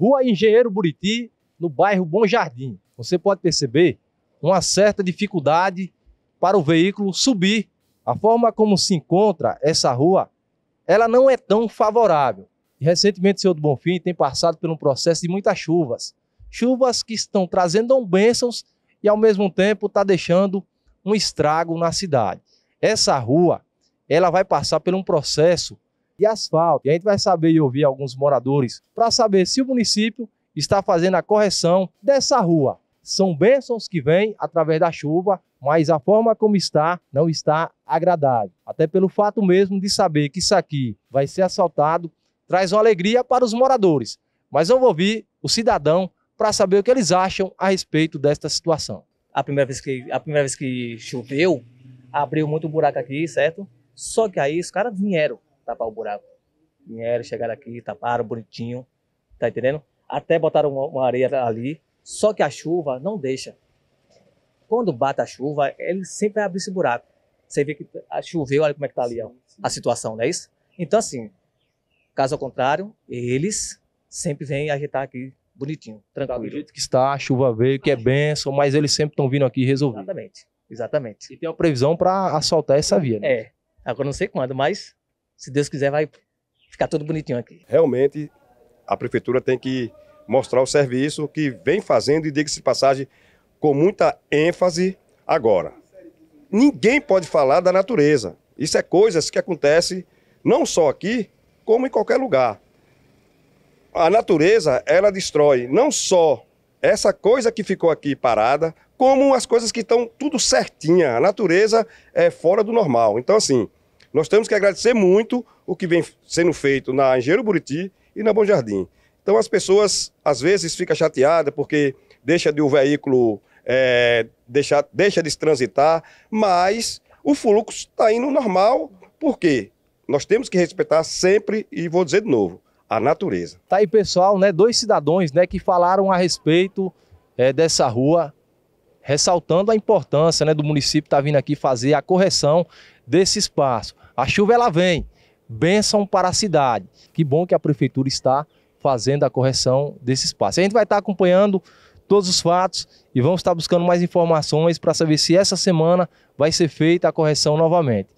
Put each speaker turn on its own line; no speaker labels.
Rua Engenheiro Buriti, no bairro Bom Jardim. Você pode perceber uma certa dificuldade para o veículo subir. A forma como se encontra essa rua, ela não é tão favorável. recentemente o senhor do Bonfim tem passado por um processo de muitas chuvas. Chuvas que estão trazendo bênçãos e ao mesmo tempo está deixando um estrago na cidade. Essa rua, ela vai passar por um processo e asfalto. E a gente vai saber e ouvir alguns moradores para saber se o município está fazendo a correção dessa rua. São bênçãos que vêm através da chuva, mas a forma como está não está agradável. Até pelo fato mesmo de saber que isso aqui vai ser assaltado, traz uma alegria para os moradores. Mas eu vou ouvir o cidadão para saber o que eles acham a respeito desta situação. A primeira vez
que, a primeira vez que choveu, abriu muito buraco aqui, certo? Só que aí os caras vieram tapar o buraco. Vieram, chegaram aqui, taparam bonitinho, tá entendendo? Até botaram uma, uma areia ali, só que a chuva não deixa. Quando bate a chuva, ele sempre abre esse buraco. Você vê que a choveu, olha como é que tá ali ó, a situação, não é isso? Então, assim, caso ao contrário, eles sempre vêm agitar aqui bonitinho, tranquilo. do jeito
que está, a chuva veio, que é benção, mas eles sempre estão vindo aqui resolver.
Exatamente, exatamente. E tem uma previsão
para assaltar essa via, né?
É, agora não sei quando, mas se Deus quiser, vai ficar tudo bonitinho aqui. Realmente,
a
prefeitura tem que mostrar o serviço que vem fazendo e diga-se passagem com muita ênfase agora. Ninguém pode falar da natureza. Isso é coisas que acontece não só aqui, como em qualquer lugar. A natureza, ela destrói não só essa coisa que ficou aqui parada, como as coisas que estão tudo certinha. A natureza é fora do normal. Então, assim, nós temos que agradecer muito o que vem sendo feito na Engenheiro Buriti e na Bom Jardim. Então as pessoas às vezes ficam chateadas porque deixa de o um veículo é, deixar, deixa de transitar, mas o fluxo está indo normal, porque nós temos que respeitar sempre, e vou dizer de novo, a natureza.
Tá aí, pessoal, né? Dois cidadãos né, que falaram a respeito é, dessa rua, ressaltando a importância né, do município estar tá vindo aqui fazer a correção desse espaço. A chuva ela vem, bênção para a cidade. Que bom que a prefeitura está fazendo a correção desse espaço. A gente vai estar acompanhando todos os fatos e vamos estar buscando mais informações para saber se essa semana vai ser feita a correção novamente.